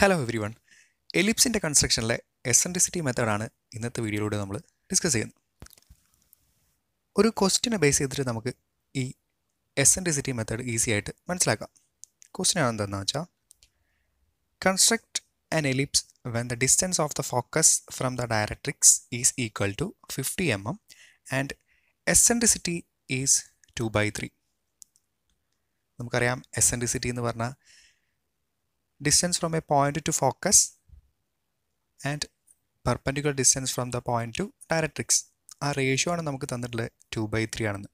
Hello everyone എലിപ്സിൻ്റെ കൺസ്ട്രക്ഷനിലെ eccentricity മെത്തേഡാണ് ഇന്നത്തെ വീഡിയോയിലൂടെ നമ്മൾ ഡിസ്കസ് ചെയ്യുന്നത് ഒരു ക്വസ്റ്റിനെ ബേസ് ചെയ്തിട്ട് നമുക്ക് ഈ എസൻട്രിസിറ്റി മെത്തേഡ് ഈസി ആയിട്ട് മനസ്സിലാക്കാം ക്വസ്റ്റിൻ എന്താണെന്ന് വെച്ചാൽ construct an ellipse the the distance the the focus from the directrix is equal to 50 mm and eccentricity is 2 by 3. നമുക്കറിയാം എസെൻട്രിസിറ്റി എന്ന് പറഞ്ഞാൽ distance from a point to focus and perpendicular distance from the point to directrix ആ ratio ആണ് നമുക്ക് തന്നിട്ടുള്ളത് two by three ആണെന്ന്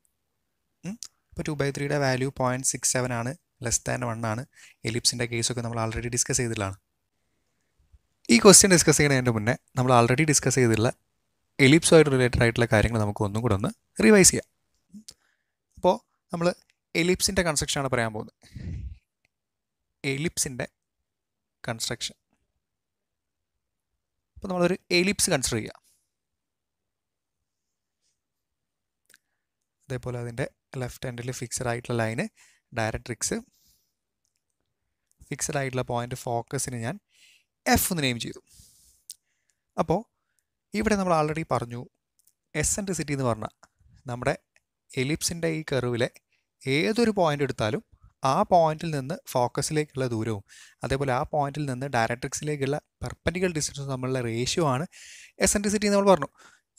ഇപ്പോൾ two by ത്രീയുടെ വാല്യൂ പോയിൻറ്റ് സിക്സ് സെവൻ ആണ് ലെസ് ദാൻ വൺ ആണ് എലിപ്സിൻ്റെ കേസൊക്കെ നമ്മൾ ആൾറെഡി ഡിസ്കസ് ചെയ്തിട്ടുള്ളതാണ് ഈ ക്വസ്റ്റ്യൻ ഡിസ്കസ് ചെയ്യുന്നതിൻ്റെ മുന്നേ നമ്മൾ ആൾറെഡി ഡിസ്കസ് ചെയ്തിട്ടുള്ള എലിപ്സുമായിട്ട് റിലേറ്റഡ് ആയിട്ടുള്ള കാര്യങ്ങൾ നമുക്ക് ഒന്നും കൂടെ ഒന്ന് റിവൈസ് ചെയ്യാം അപ്പോൾ നമ്മൾ എലിപ്സിൻ്റെ കൺസ്ട്രക്ഷനാണ് പറയാൻ പോകുന്നത് എലിപ്സിൻ്റെ കൺസ്ട്രക്ഷൻ അപ്പോൾ നമ്മളൊരു എലിപ്സ് കൺസിഡർ ചെയ്യുക അതേപോലെ അതിൻ്റെ ലെഫ്റ്റ് ഹാൻഡിൽ ഫിക്സഡ് ആയിട്ടുള്ള ലൈന് ഡയറക്ട്രിക്സ് ഫിക്സഡ് ആയിട്ടുള്ള പോയിൻ്റ് ഫോക്കസിന് ഞാൻ എഫ് എന്ന് നെയിം ചെയ്തു അപ്പോൾ ഇവിടെ നമ്മൾ ആൾറെഡി പറഞ്ഞു എസെൻട്രിസിറ്റി എന്ന് പറഞ്ഞാൽ നമ്മുടെ എലിപ്സിൻ്റെ ഈ കർവിലെ ഏതൊരു പോയിൻ്റ് എടുത്താലും ആ പോയിന്റിൽ നിന്ന് ഫോക്കസിലേക്കുള്ള ദൂരവും അതേപോലെ ആ പോയിന്റിൽ നിന്ന് ഡയറക്ട്രിക്സിലേക്കുള്ള പെർപ്പറ്റിക്കൽ ഡിസ്റ്റൻസും തമ്മിലുള്ള റേഷ്യോ ആണ് എന്ന് നമ്മൾ പറഞ്ഞു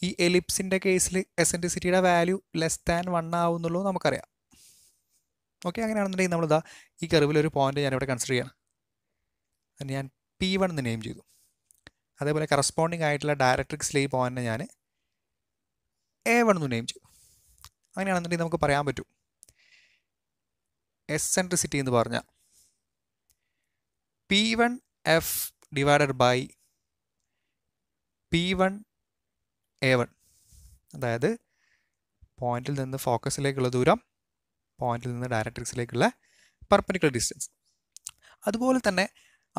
ഈ എലിപ്സിൻ്റെ കേസിൽ എസെൻട്രിസിറ്റിയുടെ വാല്യൂ ലെസ് ദാൻ വൺ ആവുന്നുള്ളൂ നമുക്കറിയാം ഓക്കെ അങ്ങനെയാണെന്നുണ്ടെങ്കിൽ നമ്മളിതാ ഈ കറിവിൽ ഒരു പോയിന്റ് ഞാനിവിടെ കൺസിഡർ ചെയ്യണം ഞാൻ പി വൺ എന്ന് നെയിം ചെയ്തു അതേപോലെ കറസ്പോണ്ടിങ് ആയിട്ടുള്ള ഡയറക്ട്രിക്സിലെ ഈ പോയിന്റിനെ ഞാൻ എ വൺ എന്ന് നെയിം ചെയ്തു അങ്ങനെയാണെന്നുണ്ടെങ്കിൽ നമുക്ക് പറയാൻ പറ്റും എസെൻട്രിസിറ്റി എന്ന് പറഞ്ഞാൽ P one F divided by P one A one അതായത് പോയിന്റിൽ നിന്ന് ഫോക്കസിലേക്കുള്ള ദൂരം പോയിന്റിൽ നിന്ന് ഡയറക്ട്രിക്സിലേക്കുള്ള പെർപ്പനിക്കുലർ ഡിസ്റ്റൻസ് അതുപോലെ തന്നെ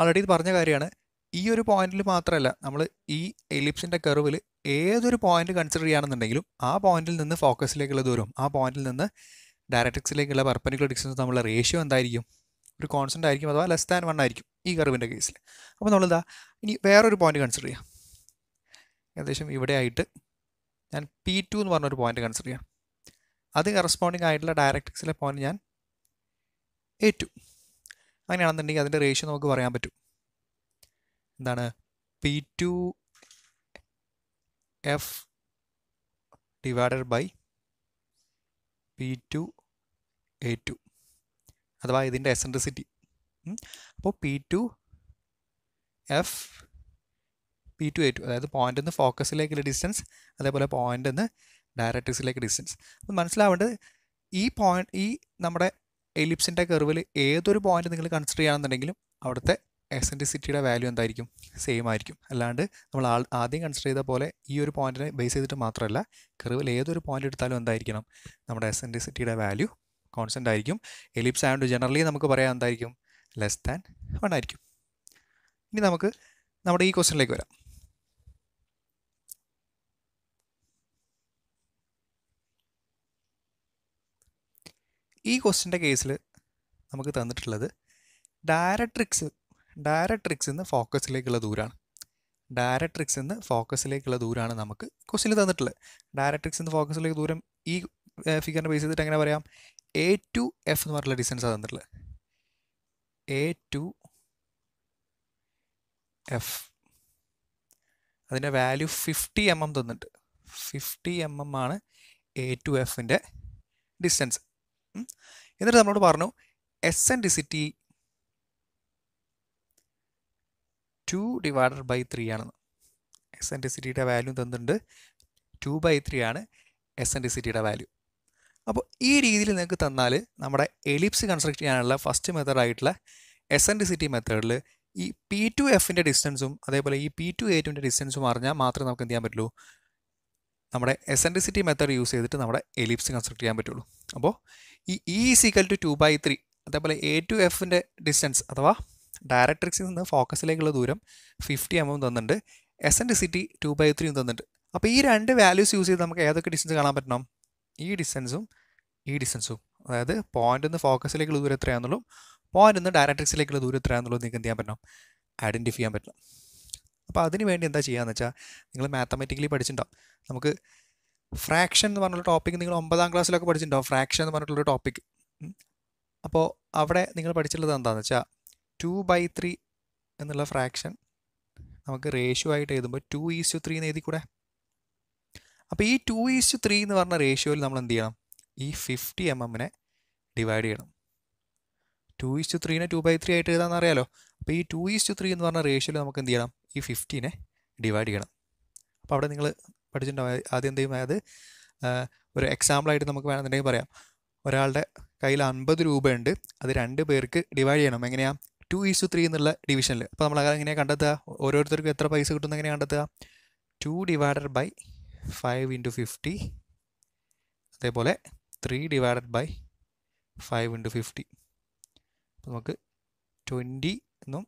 ആൾറെഡി ഇത് പറഞ്ഞ കാര്യമാണ് ഈ ഒരു പോയിന്റിൽ മാത്രമല്ല നമ്മൾ ഈ എലിപ്സിൻ്റെ കർവിൽ ഏതൊരു പോയിന്റ് കൺസിഡർ ചെയ്യുകയാണെന്നുണ്ടെങ്കിലും ആ പോയിന്റിൽ നിന്ന് ഫോക്കസിലേക്കുള്ള ദൂരം ആ പോയിന്റിൽ നിന്ന് ഡയറക്ട്രിക്സിലേക്കുള്ള പർപ്പനിക്കുലർ ഡിസ്റ്റൻസ് നമ്മളെ റേഷ്യോ എന്തായിരിക്കും ഒരു കോൺസ്റ്റൻ്റ് ആയിരിക്കും അഥവാ ലെസ് ദാൻ വൺ ആയിരിക്കും ഈ കറിവിൻ്റെ കേസിൽ അപ്പോൾ നമ്മളെന്താ ഇനി വേറൊരു പോയിന്റ് കൺസിഡർ ചെയ്യാം ഏകദേശം ഇവിടെ ആയിട്ട് ഞാൻ പി ടു എന്ന് പറഞ്ഞൊരു പോയിന്റ് കൺസിഡർ ചെയ്യാം അത് കറസ്പോണ്ടിങ് ആയിട്ടുള്ള ഡയറക്ട്രിക്സിലെ പോയിന്റ് ഞാൻ എ ടു അങ്ങനെയാണെന്നുണ്ടെങ്കിൽ അതിൻ്റെ റേഷ്യോ നമുക്ക് പറയാൻ പറ്റും എന്താണ് P two F divided by P two A two അഥവാ ഇതിൻ്റെ എസെൻട്രിസിറ്റി അപ്പോൾ P two F P two A two അതായത് പോയിൻ്റ് നിന്ന് ഫോക്കസിലേക്കുള്ള ഡിസ്റ്റൻസ് അതേപോലെ പോയിൻ്റ് നിന്ന് ഡയറക്ട്രിക്സിലേക്ക് ഡിസ്റ്റൻസ് അപ്പം മനസ്സിലാവേണ്ടത് ഈ പോയിൻ്റ് ഈ നമ്മുടെ എലിപ്സിൻ്റെ കെർവിൽ ഏതൊരു പോയിൻ്റ് നിങ്ങൾ കൺസിഡർ ചെയ്യുകയാണെന്നുണ്ടെങ്കിലും അവിടുത്തെ എസെൻട്രിസിറ്റിയുടെ വാല്യൂ എന്തായിരിക്കും സെയിം ആയിരിക്കും അല്ലാണ്ട് നമ്മൾ ആദ്യം കൺസിഡർ ചെയ്ത പോലെ ഈ ഒരു പോയിൻറ്റിനെ ബേസ് ചെയ്തിട്ട് മാത്രമല്ല കെർവിൽ ഏതൊരു പോയിൻ്റ് എടുത്താലും എന്തായിരിക്കണം നമ്മുടെ എസെൻട്രിസിറ്റിയുടെ വാല്യൂ കോൺസ്റ്റൻ്റ് ആയിരിക്കും എലിപ്സ് ആയതുകൊണ്ട് ജനറലി നമുക്ക് പറയാൻ എന്തായിരിക്കും ലെസ് ദാൻ വൺ ആയിരിക്കും ഇനി നമുക്ക് നമ്മുടെ ഈ ക്വസ്റ്റ്യനിലേക്ക് വരാം ഈ ക്വസ്റ്റിൻ്റെ കേസിൽ നമുക്ക് തന്നിട്ടുള്ളത് ഡയറക്ട്രിക്സ് ഡയറക്ട്രിക്സ് നിന്ന് ഫോക്കസിലേക്കുള്ള ദൂരമാണ് ഡയറക്ട്രിക്സ് നിന്ന് ഫോക്കസിലേക്കുള്ള ദൂരമാണ് നമുക്ക് ക്വസ്റ്റിൽ തന്നിട്ടുള്ളത് ഡയറക്ട്രിക്സ് നിന്ന് ഫോക്കസിലേക്ക് ദൂരം ഈ ഫിഗറിനെ ബേസ് ചെയ്തിട്ട് എങ്ങനെ പറയാം എ ടു എഫ് എന്ന് പറഞ്ഞ ഡിസ്റ്റൻസ് ഡിസ്റ്റൻസാണ് തന്നിട്ടുള്ളത് എ ടു എഫ് അതിൻ്റെ വാല്യൂ ഫിഫ്റ്റി എം എം തന്നിട്ട് ഫിഫ്റ്റി എം എം ആണ് എ ടു എഫിൻ്റെ ഡിസ്റ്റൻസ് എന്നിട്ട് നമ്മളോട് പറഞ്ഞു eccentricity two divided by three ആണെന്ന് എസ് എൻ ഡിസിറ്റിയുടെ വാല്യൂ തന്നിട്ടുണ്ട് ടു ബൈ ത്രീ ആണ് എസ് എൻ ഡിസിറ്റിയുടെ വാല്യൂ അപ്പോൾ ഈ രീതിയിൽ നിങ്ങൾക്ക് തന്നാൽ നമ്മുടെ എലിപ്സ് കൺസ്ട്രക്ട് ചെയ്യാനുള്ള ഫസ്റ്റ് മെത്തേഡായിട്ടുള്ള എസൻറ്റിസിറ്റി മെത്തേഡിൽ ഈ പി ടു എഫിൻ്റെ ഡിസ്റ്റൻസും അതേപോലെ ഈ പി ടു എ ഡിസ്റ്റൻസും അറിഞ്ഞാൽ മാത്രമേ നമുക്ക് എന്ത് ചെയ്യാൻ പറ്റുള്ളൂ നമ്മുടെ എസൻറ്റിസിറ്റി മെത്തേഡ് യൂസ് ചെയ്തിട്ട് നമ്മുടെ എലിപ്സ് കൺസ്ട്രക്ട് ചെയ്യാൻ പറ്റുള്ളൂ അപ്പോൾ ഈ E is equal to two by three അതേപോലെ എ ടു എഫിൻ്റെ ഡിസ്റ്റൻസ് അഥവാ ഡയറക്ട്രിക്സിൽ നിന്ന് ഫോക്കസിലേക്കുള്ള ദൂരം ഫിഫ്റ്റി എം എം തന്നിട്ടുണ്ട് എസൻറ്റിസിറ്റി ടു ബൈ ത്രീയും തന്നിട്ടുണ്ട് അപ്പോൾ ഈ രണ്ട് വാല്യൂസ് യൂസ് ചെയ്ത് നമുക്ക് ഏതൊക്കെ ഡിസ്റ്റൻസ് കാണാൻ പറ്റണം ഈ ഡിസ്റ്റൻസും ഈ ഡിസ്റ്റൻസും അതായത് പോയിന്റ് നിന്ന് ഫോക്കസിലേക്കുള്ള ദൂരം എത്രയാണെന്നുള്ളൂ പോയിന്റ് നിന്ന് ഡയറക്ട്രിക്സിലേക്കുള്ള ദൂരം എത്രയാണെന്നുള്ളത് നിങ്ങൾക്ക് എന്ത് ചെയ്യാൻ പറ്റണം ഐഡൻറ്റിഫൈ ചെയ്യാൻ പറ്റണം അപ്പോൾ അതിന് വേണ്ടി എന്താ ചെയ്യുകയെന്ന് വെച്ചാൽ നിങ്ങൾ മാത്തമാറ്റിക്കലി പഠിച്ചിട്ടുണ്ടാവും നമുക്ക് ഫ്രാക്ഷൻ എന്ന് പറഞ്ഞുള്ള ടോപ്പിക് നിങ്ങൾ ഒമ്പതാം ക്ലാസ്സിലൊക്കെ പഠിച്ചിട്ടുണ്ടാവും ഫ്രാക്ഷൻ എന്ന് പറഞ്ഞിട്ടുള്ള ടോപ്പിക് അപ്പോൾ അവിടെ നിങ്ങൾ പഠിച്ചിട്ടുള്ളത് എന്താണെന്ന് വെച്ചാൽ ടു ബൈ ത്രീ എന്നുള്ള ഫ്രാക്ഷൻ നമുക്ക് റേഷ്യോ ആയിട്ട് എഴുതുമ്പോൾ ടു ടു ത്രീ എന്ന് എഴുതി കൂടെ അപ്പോൾ ഈ ടു ടു ത്രീ എന്ന് പറഞ്ഞ റേഷ്യോയിൽ നമ്മൾ എന്ത് ചെയ്യണം ഈ ഫിഫ്റ്റി എം എമ്മിനെ ഡിവൈഡ് ചെയ്യണം ടു ഈസ് ടു ത്രീനെ ടു ബൈ ത്രീ ആയിട്ട് എഴുതാമെന്ന് അറിയാലോ അപ്പോൾ ഈ ടു ഈസ് ടു ത്രീ എന്ന് പറഞ്ഞ റേഷ്യോയിൽ നമുക്ക് എന്ത് ചെയ്യണം ഈ ഫിഫ്റ്റീനെ ഡിവൈഡ് ചെയ്യണം അപ്പോൾ അവിടെ നിങ്ങൾ പഠിച്ചിട്ടുണ്ടാവും ആദ്യം എന്ത് ചെയ്യുമ്പോൾ അത് ഒരു എക്സാമ്പിളായിട്ട് നമുക്ക് വേണമെന്നുണ്ടെങ്കിൽ പറയാം ഒരാളുടെ കയ്യിൽ അൻപത് രൂപയുണ്ട് അത് രണ്ട് പേർക്ക് ഡിവൈഡ് ചെയ്യണം എങ്ങനെയാണ് ടു ഈസ് ടു ത്രീ എന്നുള്ള ഡിവിഷനിൽ അപ്പോൾ നമ്മൾ എങ്ങനെയാണ് കണ്ടെത്തുക ഓരോരുത്തർക്കും എത്ര പൈസ കിട്ടുന്ന എങ്ങനെയാണ് കണ്ടെത്തുക two divided by five into fifty അതേപോലെ three divided by five into fifty അപ്പോൾ നമുക്ക് ട്വൻറ്റി എന്നും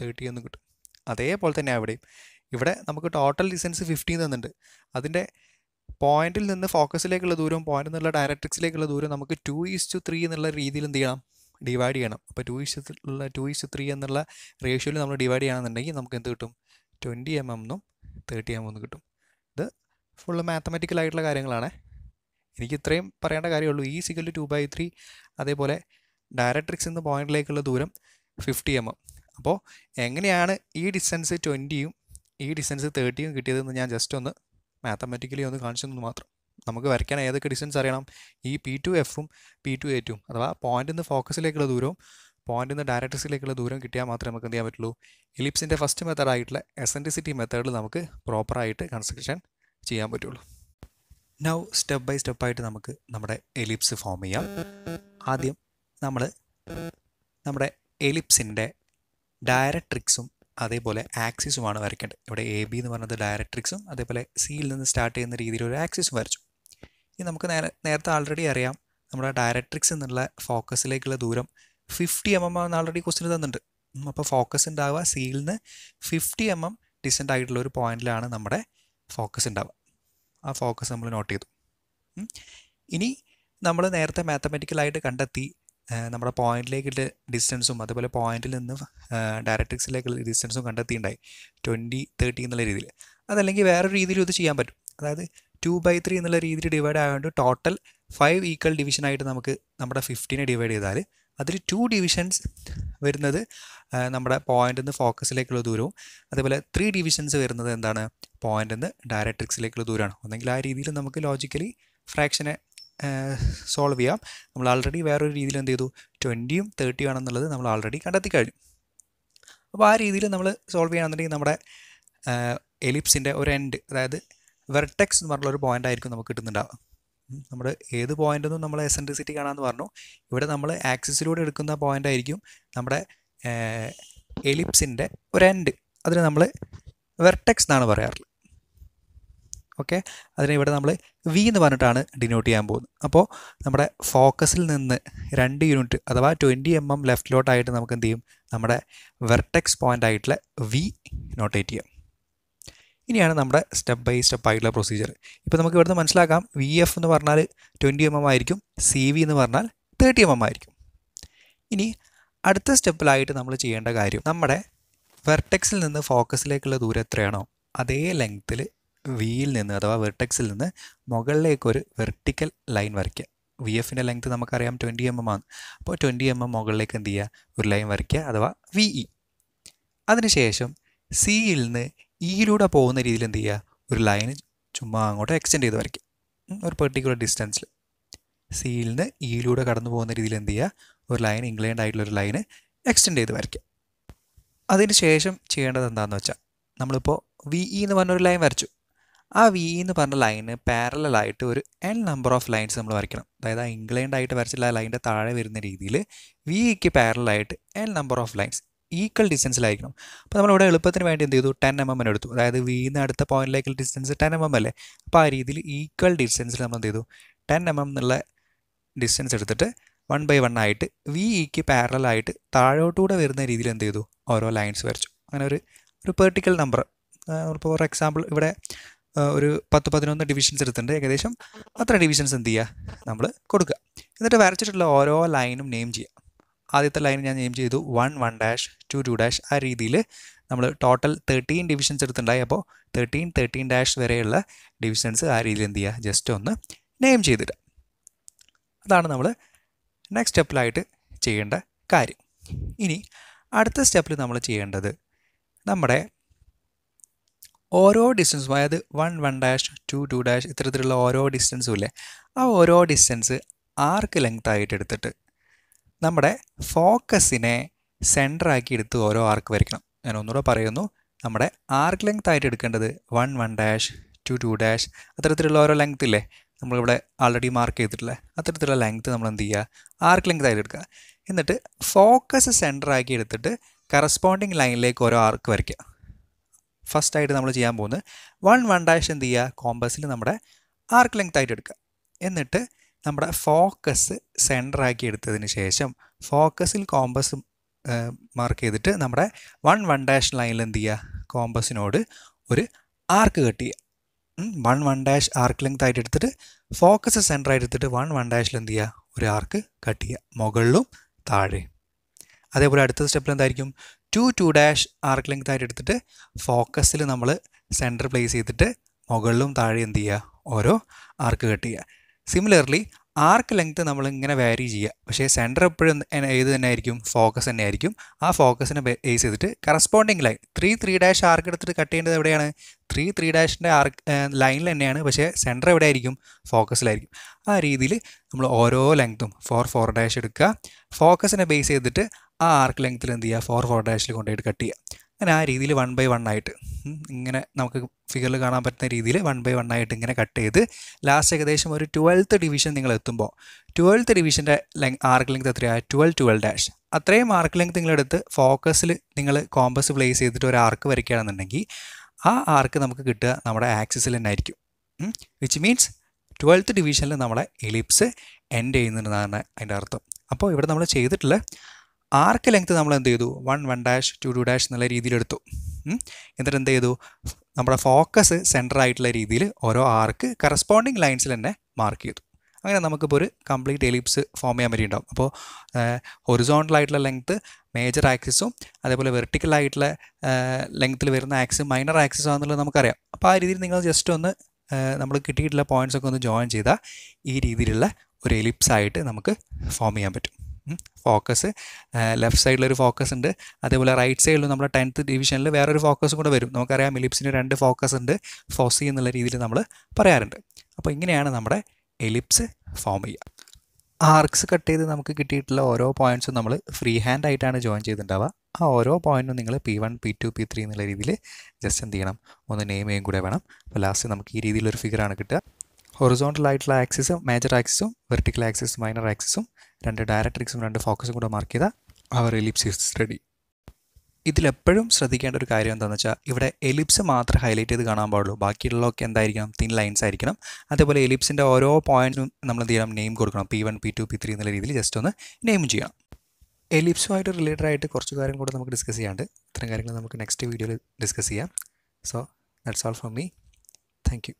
തേർട്ടി എന്നും കിട്ടും അതേപോലെ തന്നെ അവിടെയും ഇവിടെ നമുക്ക് ടോട്ടൽ ഡിസ്റ്റൻസ് ഫിഫ്റ്റി തന്നിട്ടുണ്ട് അതിൻ്റെ പോയിന്റിൽ നിന്ന് ഫോക്കസിലേക്കുള്ള ദൂരവും പോയിന്റിൽ നിന്നുള്ള ഡയറക്ട്രിക്സിലേക്കുള്ള ദൂരം നമുക്ക് ടു ടു ത്രീ എന്നുള്ള രീതിയിൽ എന്ത് ചെയ്യണം ഡിവൈഡ് ചെയ്യണം അപ്പോൾ ടു ഈസ് ഉള്ള ടു ഈസ് ത്രീ എന്നുള്ള റേഷ്യോയിൽ നമ്മൾ ഡിവൈഡ് ചെയ്യുകയാണെന്നുണ്ടെങ്കിൽ നമുക്ക് എന്ത് കിട്ടും ട്വൻറ്റി എം എം എന്നും തേർട്ടി എം എന്നും കിട്ടും ഇത് ഫുള്ള് മാത്തമാറ്റിക്കൽ ആയിട്ടുള്ള കാര്യങ്ങളാണ് എനിക്ക് ഇത്രയും പറയേണ്ട കാര്യമുള്ളൂ ഈ സിഗൽ ടു ബൈ ത്രീ അതേപോലെ ഡയറക്ട്രിക്സ് എന്ന പോയിന്റിലേക്കുള്ള ദൂരം ഫിഫ്റ്റി എം എം അപ്പോൾ എങ്ങനെയാണ് ഈ ഡിസ്റ്റൻസ് ട്വൻറ്റിയും ഈ ഡിസ്റ്റൻസ് തേർട്ടിയും കിട്ടിയതെന്ന് ഞാൻ ജസ്റ്റ് ഒന്ന് മാത്തമാറ്റിക്കലി ഒന്ന് തന്നു മാത്രം നമുക്ക് വരയ്ക്കാൻ ഏതൊക്കെ ഡിസ്റ്റൻസ് അറിയണം ഈ പി ടു എഫും പി ടു എ ടും അഥവാ പോയിന്റിൽ നിന്ന് ഫോക്കസിലേക്കുള്ള ദൂരവും പോയിന്റിൽ നിന്ന് ഡയറക്ടസിലേക്കുള്ള ദൂരം കിട്ടിയാൽ മാത്രമേ നമുക്ക് എന്ത് ചെയ്യാൻ പറ്റുള്ളൂ എലിപ്സിൻ്റെ ഫസ്റ്റ് മെത്തേഡായിട്ടുള്ള എസൻറ്റിസിറ്റി മെത്തേഡിൽ നമുക്ക് പ്രോപ്പറായിട്ട് കൺസ്ട്രക്ഷൻ ചെയ്യാൻ പറ്റുള്ളൂ നൗ സ്റ്റെപ്പ് ബൈ സ്റ്റെപ്പായിട്ട് നമുക്ക് നമ്മുടെ എലിപ്സ് ഫോം ചെയ്യാം ആദ്യം നമ്മൾ നമ്മുടെ എലിപ്സിൻ്റെ ഡയറക്ട്രിക്സും അതേപോലെ ആക്സിസുമാണ് വരയ്ക്കേണ്ടത് ഇവിടെ എ ബി എന്ന് പറഞ്ഞത് ഡയറക്ട്രിക്സും അതേപോലെ സിയിൽ നിന്ന് സ്റ്റാർട്ട് ചെയ്യുന്ന രീതിയിൽ ഒരു ആക്സിസ് വരച്ചു ഇനി നമുക്ക് നേരെ നേരത്തെ ആൾറെഡി അറിയാം നമ്മുടെ ഡയറക്ട്രിക്സ് എന്നുള്ള ഫോക്കസിലേക്കുള്ള ദൂരം ഫിഫ്റ്റി എം എം ആണ് ആൾറെഡി ക്വസ്റ്റിന് തന്നിട്ടുണ്ട് അപ്പോൾ ഫോക്കസ് ഉണ്ടാവുക സിയിൽ നിന്ന് ഫിഫ്റ്റി എം എം ഡിസ്റ്റൻ്റ് ആയിട്ടുള്ള ഒരു പോയിന്റിലാണ് നമ്മുടെ ഫോക്കസ് ഉണ്ടാവുക ആ ഫോക്കസ് നമ്മൾ നോട്ട് ചെയ്തു ഇനി നമ്മൾ നേരത്തെ മാത്തമെറ്റിക്കലായിട്ട് കണ്ടെത്തി നമ്മുടെ പോയിന്റിലേക്കുള്ള ഡിസ്റ്റൻസും അതുപോലെ പോയിന്റിൽ നിന്ന് ഡയറക്ട്രിക്സിലേക്കുള്ള ഡിസ്റ്റൻസും കണ്ടെത്തിയിട്ടുണ്ടായി ട്വൻറ്റി തേർട്ടി എന്നുള്ള രീതിയിൽ അതല്ലെങ്കിൽ വേറൊരു രീതിയിൽ ഇത് ചെയ്യാൻ പറ്റും അതായത് ടു ബൈ ത്രീ എന്നുള്ള രീതിയിൽ ഡിവൈഡ് ആയതുകൊണ്ട് ടോട്ടൽ ഫൈവ് ഈക്വൽ ഡിവിഷനായിട്ട് നമുക്ക് നമ്മുടെ ഫിഫ്റ്റീനെ ഡിവൈഡ് ചെയ്താൽ അതിൽ ടു ഡിവിഷൻസ് വരുന്നത് നമ്മുടെ പോയിന്റിൽ നിന്ന് ഫോക്കസിലേക്കുള്ള ദൂരവും അതേപോലെ ത്രീ ഡിവിഷൻസ് വരുന്നത് എന്താണ് പോയിന്റിൽ നിന്ന് ഡയറക്ട്രിക്സിലേക്കുള്ള ദൂരമാണ് ഒന്നെങ്കിൽ ആ രീതിയിൽ നമുക്ക് ലോജിക്കലി ഫ്രാക്ഷനെ സോൾവ് ചെയ്യാം നമ്മൾ ആൾറെഡി വേറൊരു രീതിയിൽ എന്ത് ചെയ്തു ട്വൻറ്റിയും തേർട്ടിയും ആണെന്നുള്ളത് നമ്മൾ ആൾറെഡി കണ്ടെത്തി കഴിഞ്ഞു അപ്പോൾ ആ രീതിയിൽ നമ്മൾ സോൾവ് ചെയ്യുകയാണെന്നുണ്ടെങ്കിൽ നമ്മുടെ എലിപ്സിൻ്റെ ഒരു എൻഡ് അതായത് വെർട്ടെക്സ് എന്ന് പറഞ്ഞുള്ള ഒരു പോയിൻ്റ് ആയിരിക്കും നമുക്ക് കിട്ടുന്നുണ്ടാവുക നമ്മൾ ഏത് പോയിൻ്റ് നമ്മൾ എസെൻട്രിസിറ്റി കാണാമെന്ന് പറഞ്ഞു ഇവിടെ നമ്മൾ ആക്സിസിലൂടെ എടുക്കുന്ന പോയിൻ്റ് ആയിരിക്കും നമ്മുടെ എലിപ്സിൻ്റെ ഒരു എൻഡ് അതിന് നമ്മൾ വെർട്ടെക്സ് എന്നാണ് പറയാറുള്ളത് ഓക്കെ അതിനെ ഇവിടെ നമ്മൾ വി എന്ന് പറഞ്ഞിട്ടാണ് ഡിനോട്ട് ചെയ്യാൻ പോകുന്നത് അപ്പോൾ നമ്മുടെ ഫോക്കസിൽ നിന്ന് രണ്ട് യൂണിറ്റ് അഥവാ ട്വൻറ്റി എം എം ലെഫ്റ്റിലോട്ടായിട്ട് നമുക്ക് എന്ത് ചെയ്യും നമ്മുടെ വെർട്ടെക്സ് പോയിൻ്റ് ആയിട്ടുള്ള വി നോട്ടേറ്റ് ചെയ്യാം ഇനിയാണ് നമ്മുടെ സ്റ്റെപ്പ് ബൈ സ്റ്റെപ്പ് ആയിട്ടുള്ള പ്രൊസീജിയർ ഇപ്പോൾ നമുക്ക് ഇവിടുന്ന് മനസ്സിലാക്കാം വി എഫ് എന്ന് പറഞ്ഞാൽ ട്വൻറ്റി എം എം ആയിരിക്കും സി വി എന്ന് പറഞ്ഞാൽ തേർട്ടി എം എം ആയിരിക്കും ഇനി അടുത്ത സ്റ്റെപ്പിലായിട്ട് നമ്മൾ ചെയ്യേണ്ട കാര്യം നമ്മുടെ വെർട്ടെക്സിൽ നിന്ന് ഫോക്കസിലേക്കുള്ള ദൂരം എത്രയാണോ അതേ ലെങ്ത്തിൽ വിയിൽ നിന്ന് അഥവാ വെർട്ടെക്സിൽ നിന്ന് മുകളിലേക്കൊരു വെർട്ടിക്കൽ ലൈൻ വരയ്ക്കുക വി എഫിൻ്റെ ലെങ്ത് നമുക്കറിയാം ട്വൻറ്റി എം എം ആണ് അപ്പോൾ ട്വൻറ്റി എം എം മുകളിലേക്ക് എന്ത് ചെയ്യുക ഒരു ലൈൻ വരയ്ക്കുക അഥവാ വി ഇ e. അതിനുശേഷം സിയിൽ നിന്ന് ഈയിലൂടെ പോകുന്ന രീതിയിൽ എന്ത് ചെയ്യുക ഒരു ലൈന് ചുമ്മാ അങ്ങോട്ട് എക്സ്റ്റെൻഡ് ചെയ്ത് വരയ്ക്കുക ഒരു പെർട്ടിക്കുലർ ഡിസ്റ്റൻസിൽ സിയിൽ നിന്ന് ഈയിലൂടെ കടന്നു പോകുന്ന രീതിയിൽ എന്ത് ചെയ്യുക ഒരു ലൈൻ ഇംഗ്ലൈൻഡ് ആയിട്ടുള്ള ഒരു ലൈന് എക്സ്റ്റെൻഡ് ചെയ്ത് വരയ്ക്കുക അതിന് ശേഷം ചെയ്യേണ്ടത് എന്താണെന്ന് വെച്ചാൽ നമ്മളിപ്പോൾ വി ഇ e എന്ന് പറഞ്ഞൊരു ലൈൻ വരച്ചു ആ വി e എന്ന് പറഞ്ഞ ലൈന് പാരലായിട്ട് ഒരു എൻ നമ്പർ ഓഫ് ലൈൻസ് നമ്മൾ വരയ്ക്കണം അതായത് ആ ഇംഗ്ലൈൻഡ് ആയിട്ട് വരച്ചിട്ടുള്ള ആ ലൈൻ്റെ താഴെ വരുന്ന രീതിയിൽ ഇക്ക് പാരലായിട്ട് N number of lines equal ഡിസ്റ്റൻസിലായിരിക്കണം അപ്പോൾ നമ്മൾ ഇവിടെ എളുപ്പത്തിന് വേണ്ടി എന്ത് ചെയ്തു ടെൻ എം എമ്മിന് എടുത്തു അതായത് വീന്ന് അടുത്ത പോയിന്റിലേക്കുള്ള ഡിസ്റ്റൻസ് ടെൻ എം എം അല്ലേ അപ്പോൾ ആ രീതിയിൽ ഈക്വൽ ഡിസ്റ്റൻസിൽ നമ്മൾ എന്ത് ചെയ്തു ടെൻ എം എം എന്നുള്ള ഡിസ്റ്റൻസ് എടുത്തിട്ട് വൺ ബൈ വൺ ആയിട്ട് വി ഇക്ക് e പാരലായിട്ട് താഴോട്ടുകൂടെ വരുന്ന രീതിയിൽ എന്ത് ചെയ്തു ഓരോ ലൈൻസ് വരച്ചു അങ്ങനെ ഒരു ഒരു പേർട്ടിക്കൽ നമ്പർ ഇപ്പോൾ ഫോർ എക്സാമ്പിൾ ഇവിടെ ഒരു പത്ത് പതിനൊന്ന് ഡിവിഷൻസ് എടുത്തിട്ടുണ്ട് ഏകദേശം അത്ര ഡിവിഷൻസ് എന്ത് ചെയ്യുക നമ്മൾ കൊടുക്കുക എന്നിട്ട് വരച്ചിട്ടുള്ള ഓരോ ലൈനും നെയിം ചെയ്യുക ആദ്യത്തെ ലൈൻ ഞാൻ നെയിം ചെയ്തു one one dash two two dash ആ രീതിയിൽ നമ്മൾ ടോട്ടൽ തേർട്ടീൻ ഡിവിഷൻസ് എടുത്തിട്ടുണ്ടായി അപ്പോൾ തേർട്ടീൻ തേർട്ടീൻ ഡാഷ് വരെയുള്ള ഡിവിഷൻസ് ആ രീതിയിൽ എന്ത് ചെയ്യുക ജസ്റ്റ് ഒന്ന് നെയിം ചെയ്തിടുക അതാണ് നമ്മൾ നെക്സ്റ്റ് സ്റ്റെപ്പിലായിട്ട് ചെയ്യേണ്ട കാര്യം ഇനി അടുത്ത സ്റ്റെപ്പിൽ നമ്മൾ ചെയ്യേണ്ടത് നമ്മുടെ ഓരോ ഡിസ്റ്റൻസും അതായത് one one dash two two dash ഇത്തരത്തിലുള്ള ഓരോ ഡിസ്റ്റൻസും ഇല്ലേ ആ ഓരോ ഡിസ്റ്റൻസ് ആർക്ക് ലെങ്ത് ആയിട്ട് എടുത്തിട്ട് നമ്മുടെ ഫോക്കസിനെ ആക്കി എടുത്ത് ഓരോ ആർക്ക് വരയ്ക്കണം ഞാൻ ഒന്നുകൂടെ പറയുന്നു നമ്മുടെ ആർക്ക് ലെങ്ത് ആയിട്ട് എടുക്കേണ്ടത് one one dash two two dash അത്തരത്തിലുള്ള ഓരോ ലെങ്ത് ഇല്ലേ നമ്മളിവിടെ ആൾറെഡി മാർക്ക് ചെയ്തിട്ടുള്ള അത്തരത്തിലുള്ള ലെങ്ത് നമ്മൾ എന്ത് ചെയ്യുക ആർക്ക് ലെങ്ത് ആയിട്ട് എടുക്കുക എന്നിട്ട് ഫോക്കസ് ആക്കി എടുത്തിട്ട് കറസ്പോണ്ടിങ് ലൈനിലേക്ക് ഓരോ ആർക്ക് വരയ്ക്കുക ഫസ്റ്റ് ആയിട്ട് നമ്മൾ ചെയ്യാൻ പോകുന്നത് വൺ വൺ ഡാഷ് എന്ത് ചെയ്യുക കോമ്പസിൽ നമ്മുടെ ആർക്ക് ലെങ്ത് ആയിട്ട് എടുക്കുക എന്നിട്ട് നമ്മുടെ ഫോക്കസ് സെൻറ്ററാക്കി എടുത്തതിന് ശേഷം ഫോക്കസിൽ കോമ്പസ് മാർക്ക് ചെയ്തിട്ട് നമ്മുടെ വൺ വൺ ഡാഷ് ലൈനിൽ എന്ത് ചെയ്യുക കോമ്പസിനോട് ഒരു ആർക്ക് കെട്ടി one one dash arc length ആയിട്ട് എടുത്തിട്ട് ഫോക്കസ് സെൻറ്ററായിട്ട് എടുത്തിട്ട് വൺ വൺ ഡാഷിൽ എന്ത് ചെയ്യുക ഒരു ആർക്ക് കട്ട് ചെയ്യുക മുകളിലും താഴെ അതേപോലെ അടുത്ത സ്റ്റെപ്പിൽ എന്തായിരിക്കും two two dash arc length ആയിട്ട് എടുത്തിട്ട് ഫോക്കസിൽ നമ്മൾ സെൻറ്റർ പ്ലേസ് ചെയ്തിട്ട് മുകളിലും താഴെ എന്ത് ചെയ്യുക ഓരോ ആർക്ക് കട്ട് ചെയ്യുക സിമിലർലി ആർക്ക് ലെങ്ത് നമ്മൾ ഇങ്ങനെ വാരി ചെയ്യുക പക്ഷേ സെൻറ്റർ എപ്പോഴും ഏത് തന്നെ ആയിരിക്കും ഫോക്കസ് തന്നെ ആയിരിക്കും ആ ഫോക്കസിനെ ബേസ് ചെയ്തിട്ട് corresponding line three three dash arc എടുത്തിട്ട് കട്ട് ചെയ്യേണ്ടത് എവിടെയാണ് ത്രീ ത്രീ ഡാഷിൻ്റെ ആർക്ക് ലൈനിൽ തന്നെയാണ് പക്ഷേ സെൻറ്റർ എവിടെ ആയിരിക്കും ഫോക്കസിലായിരിക്കും ആ രീതിയിൽ നമ്മൾ ഓരോ ലെങ്ത്തും ഫോർ ഫോർ ഡാഷ് എടുക്കുക ഫോക്കസിനെ ബേസ് ചെയ്തിട്ട് ആ ആർക്ക് ലെങ്ത്തിൽ എന്ത് ചെയ്യുക ഫോർ ഫോർ ഡാഷിൽ കൊണ്ടുപോയിട്ട് കട്ട് ചെയ്യുക അങ്ങനെ ആ രീതിയിൽ വൺ ബൈ വൺ ആയിട്ട് ഇങ്ങനെ നമുക്ക് ഫിഗറിൽ കാണാൻ പറ്റുന്ന രീതിയിൽ വൺ ബൈ വൺ ആയിട്ട് ഇങ്ങനെ കട്ട് ചെയ്ത് ലാസ്റ്റ് ഏകദേശം ഒരു ട്വൽത്ത് ഡിവിഷൻ നിങ്ങൾ എത്തുമ്പോൾ ട്വൽത്ത് ഡിവിഷൻ്റെ ലെങ് ആർക്ക് ലെങ്ത് എത്രയാണ് ട്വൽവ് ട്വൽവ് ഡാഷ് അത്രയും ആർക്ക് ലെങ്ത് നിങ്ങളെടുത്ത് ഫോക്കസിൽ നിങ്ങൾ കോമ്പസ് പ്ലേസ് ചെയ്തിട്ട് ഒരു ആർക്ക് വരയ്ക്കുകയാണെന്നുണ്ടെങ്കിൽ ആ ആർക്ക് നമുക്ക് കിട്ടുക നമ്മുടെ ആക്സിസിൽ തന്നെ ആയിരിക്കും വിച്ച് മീൻസ് ട്വൽത്ത് ഡിവിഷനിൽ നമ്മളെ എലിപ്സ് എൻഡ് ചെയ്യുന്നുണ്ടെന്നാണ് അതിൻ്റെ അർത്ഥം അപ്പോൾ ഇവിടെ നമ്മൾ ചെയ്തിട്ടുള്ള ആർക്ക് ലെങ്ത് നമ്മൾ എന്ത് ചെയ്തു one one dash two two dash എന്നുള്ള രീതിയിലെടുത്തു എന്നിട്ട് എന്ത് ചെയ്തു നമ്മുടെ ഫോക്കസ് സെൻറ്റർ ആയിട്ടുള്ള രീതിയിൽ ഓരോ ആർക്ക് കറസ്പോണ്ടിങ് ലൈൻസിൽ തന്നെ മാർക്ക് ചെയ്തു അങ്ങനെ നമുക്കിപ്പോൾ ഒരു കംപ്ലീറ്റ് എലിപ്സ് ഫോം ചെയ്യാൻ പറ്റിയിട്ടുണ്ടാവും അപ്പോൾ ഹൊറിസോണ്ടൽ ആയിട്ടുള്ള ലെങ്ത്ത് മേജർ ആക്സിസും അതേപോലെ വെർട്ടിക്കൽ ആയിട്ടുള്ള ലെങ്ത്തിൽ വരുന്ന ആക്സിസ് മൈനർ ആക്സിസ് ആണെന്നുള്ളത് നമുക്കറിയാം അപ്പോൾ ആ രീതിയിൽ നിങ്ങൾ ജസ്റ്റ് ഒന്ന് നമ്മൾ കിട്ടിയിട്ടുള്ള പോയിൻറ്റ്സ് ഒക്കെ ഒന്ന് ജോയിൻ ചെയ്താൽ ഈ രീതിയിലുള്ള ഒരു എലിപ്സ് ആയിട്ട് നമുക്ക് ഫോം ചെയ്യാൻ പറ്റും ഫോക്കസ് ലെഫ്റ്റ് സൈഡിലൊരു ഫോക്കസ് ഉണ്ട് അതേപോലെ റൈറ്റ് സൈഡിൽ നമ്മുടെ ടെൻത്ത് ഡിവിഷനിൽ വേറൊരു ഫോക്കസും കൂടെ വരും നമുക്കറിയാം എലിപ്സിന് രണ്ട് ഫോക്കസ് ഉണ്ട് ഫോസി എന്നുള്ള രീതിയിൽ നമ്മൾ പറയാറുണ്ട് അപ്പോൾ ഇങ്ങനെയാണ് നമ്മുടെ എലിപ്സ് ഫോം ചെയ്യുക ആർക്സ് കട്ട് ചെയ്ത് നമുക്ക് കിട്ടിയിട്ടുള്ള ഓരോ പോയിൻറ്സും നമ്മൾ ഫ്രീ ഹാൻഡ് ആയിട്ടാണ് ജോയിൻ ചെയ്തിട്ടുണ്ടാവുക ആ ഓരോ പോയിൻറ്റും നിങ്ങൾ P one P two P three എന്നുള്ള രീതിയിൽ ജസ്റ്റ് എന്ത് ചെയ്യണം ഒന്ന് നെയിം ചെയ്യും കൂടെ വേണം അപ്പോൾ ലാസ്റ്റ് നമുക്ക് ഈ രീതിയിലൊരു ഫിഗറാണ് കിട്ടുക ഹൊറിസോണ്ടൽ ആയിട്ടുള്ള ആക്സിസും മേജർ ആക്സിസും വെർട്ടിക്കൽ ആക്സിസും മൈനർ ആക്സിസും രണ്ട് ഡയറക്ട്രിക്സും രണ്ട് ഫോക്കസും കൂടെ മാർക്ക് ചെയ്ത അവർ എലിപ്സിസ് റെഡി ഇതിലെപ്പോഴും ശ്രദ്ധിക്കേണ്ട ഒരു കാര്യം എന്താണെന്ന് വെച്ചാൽ ഇവിടെ എലിപ്സ് മാത്രം ഹൈലൈറ്റ് ചെയ്ത് കാണാൻ പാടുള്ളൂ ബാക്കിയുള്ളതൊക്കെ എന്തായിരിക്കണം തിൻ ലൈൻസ് ആയിരിക്കണം അതേപോലെ എലിപ്സിൻ്റെ ഓരോ പോയിന്റിനും നമ്മൾ എന്ത് ചെയ്യണം നെയിം കൊടുക്കണം P one P two P three എന്നുള്ള രീതിയിൽ ജസ്റ്റ് ഒന്ന് നെയിം ചെയ്യണം എലിപ്സുമായിട്ട് റിലേറ്റഡ് ആയിട്ട് കുറച്ച് കാര്യം കൂടെ നമുക്ക് ഡിസ്കസ് ചെയ്യാണ്ട് ഇത്തരം കാര്യങ്ങൾ നമുക്ക് നെക്സ്റ്റ് വീഡിയോയിൽ ഡിസ്കസ് ചെയ്യാം so that's all for me thank